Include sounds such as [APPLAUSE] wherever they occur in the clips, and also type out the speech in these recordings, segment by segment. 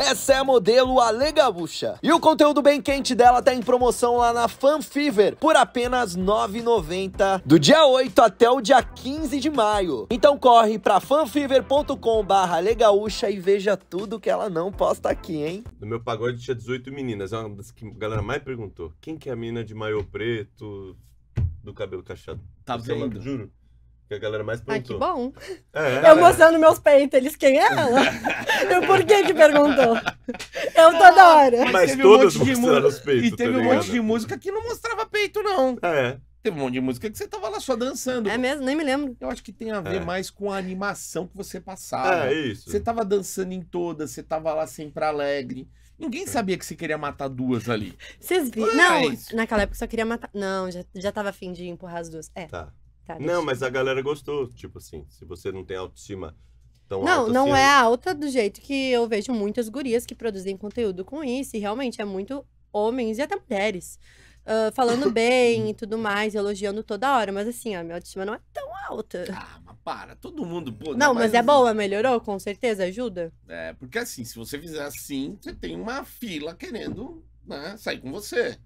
Essa é a modelo Ale Gaúcha. E o conteúdo bem quente dela tá em promoção lá na Fan Fever por apenas R$ 9,90 do dia 8 até o dia 15 de maio. Então corre pra fanfever.com/alegaúcha e veja tudo que ela não posta aqui, hein? No meu pagode tinha 18 meninas, é uma das que a galera mais perguntou. Quem que é a menina de maiô preto, do cabelo cacheado? Tá vendo? juro. Que a galera mais perguntou. Ah, que bom. É, eu mostrando meus peitos, eles, quem é ela? [LAUGHS] eu, por que que perguntou? Eu toda hora. Mas, mas um mostraram os peitos, E teve tá um monte de música que não mostrava peito, não. É. Teve um monte de música que você tava lá só dançando. É mesmo, nem me lembro. Eu acho que tem a ver é. mais com a animação que você passava. É, isso. Você tava dançando em todas, você tava lá sempre alegre. Ninguém é. sabia que você queria matar duas ali. Vocês viram? Não, é naquela época só queria matar. Não, já, já tava afim de empurrar as duas. É. Tá. Tá, deixa não, mas a galera gostou. Tipo assim, se você não tem autoestima tão Não, alta não assim, é alta do jeito que eu vejo muitas gurias que produzem conteúdo com isso. E realmente é muito homens e até mulheres. Ah, falando [COUGHS] bem e tudo mais, elogiando toda hora. Mas assim, a minha autoestima não é tão alta. Ah, mas para, todo mundo. Pô, Não, mas é boa, assim. melhorou, com certeza, ajuda. É, porque assim, se você fizer assim, você tem uma fila querendo né, sair com você.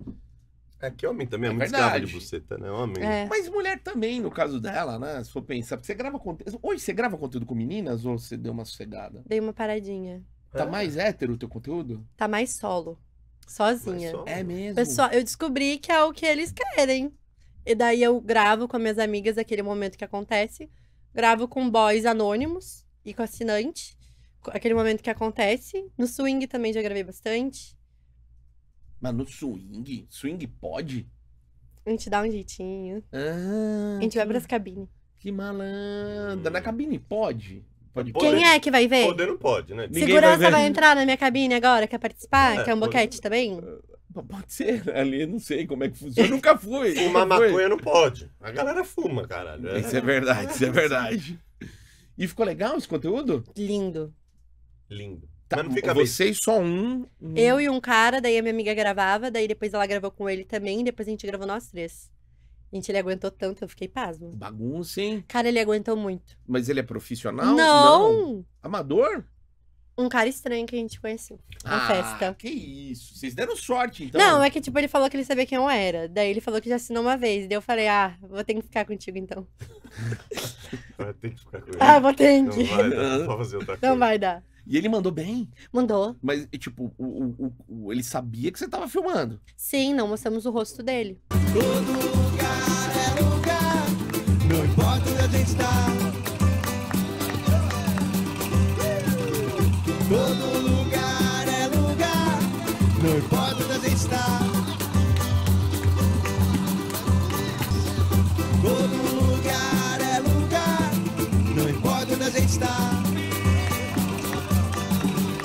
É que homem também é, é muito verdade. escravo de buceta, né? Homem. É. Mas mulher também, no caso dela, né? Se for pensar. Você grava conteúdo. Hoje você grava conteúdo com meninas ou você deu uma sossegada? Dei uma paradinha. Tá é. mais hétero o teu conteúdo? Tá mais solo. Sozinha. Mais solo. É mesmo. Pessoal, eu descobri que é o que eles querem. E daí eu gravo com minhas amigas aquele momento que acontece. Gravo com boys anônimos e com assinante. Aquele momento que acontece. No swing também já gravei bastante. Mas no swing? Swing pode? A gente dá um jeitinho. Ah, a gente que... vai pras cabines. Que malandra. Na hum. cabine pode? Pode, pode. Quem é que vai ver? Poder não pode, né? Ninguém Segurança vai, vai, entrar na minha cabine agora, quer participar? É, quer um boquete pode... também? Pode ser, ali eu não sei como é que funciona. Eu nunca fui. [LAUGHS] Fumar maconha não pode. A galera fuma, caralho. É, isso é né? verdade, isso é verdade. E ficou legal esse conteúdo? Lindo. Lindo. Tá, não fica vocês só um, um. Eu e um cara, daí a minha amiga gravava, daí depois ela gravou com ele também, depois a gente gravou nós três. Gente, ele aguentou tanto, eu fiquei pasmo. Bagunça, hein? Cara, ele aguentou muito. Mas ele é profissional? Não! não. Amador? um cara estranho que a gente conheceu na ah, festa. Que isso? Vocês deram sorte, então? Não, é que tipo, ele falou que ele sabia quem eu era. Daí ele falou que já assinou uma vez. Daí eu falei, ah, vou ter que ficar contigo então. [LAUGHS] Vai ter que ficar com ele. Ah, vou ter que. Não vai dar [LAUGHS] fazer outra coisa. Não vai dar. E ele mandou bem? Mandou. Mas, tipo, o, o, o, ele sabia que você tava filmando? Sim, não mostramos o rosto dele. Todo lugar é lugar, não importa onde a gente tá. Todo lugar é lugar, não importa onde a gente está.